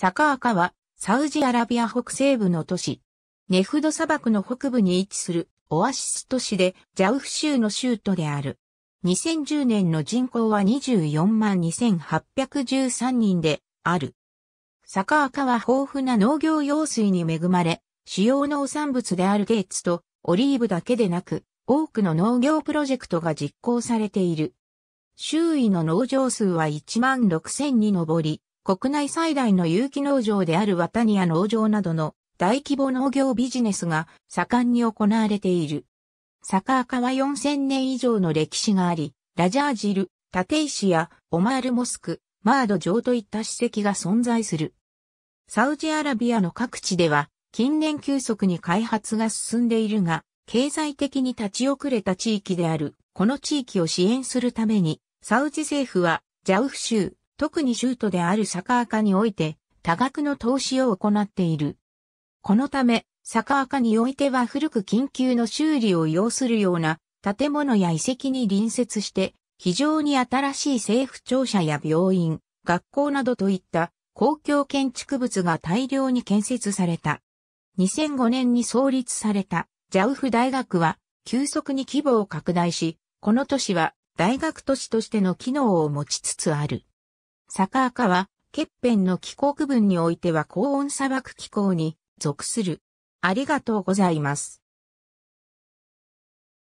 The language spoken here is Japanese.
サカーカは、サウジアラビア北西部の都市。ネフド砂漠の北部に位置するオアシス都市でジャウフ州の州都である。2010年の人口は24万2813人である。サカーカは豊富な農業用水に恵まれ、主要農産物であるゲーツとオリーブだけでなく、多くの農業プロジェクトが実行されている。周囲の農場数は1万6000に上り、国内最大の有機農場であるワタニア農場などの大規模農業ビジネスが盛んに行われている。サーカは4000年以上の歴史があり、ラジャージル、立石やオマールモスク、マード城といった史跡が存在する。サウジアラビアの各地では、近年急速に開発が進んでいるが、経済的に立ち遅れた地域である、この地域を支援するために、サウジ政府は、ジャウフ州、特に州都であるサカーにおいて、多額の投資を行っている。このため、サカーにおいては古く緊急の修理を要するような建物や遺跡に隣接して、非常に新しい政府庁舎や病院、学校などといった公共建築物が大量に建設された。2005年に創立されたジャウフ大学は急速に規模を拡大し、この都市は大学都市としての機能を持ちつつある。坂赤は、欠片の気候区分においては高温砂漠気候に属する。ありがとうございます。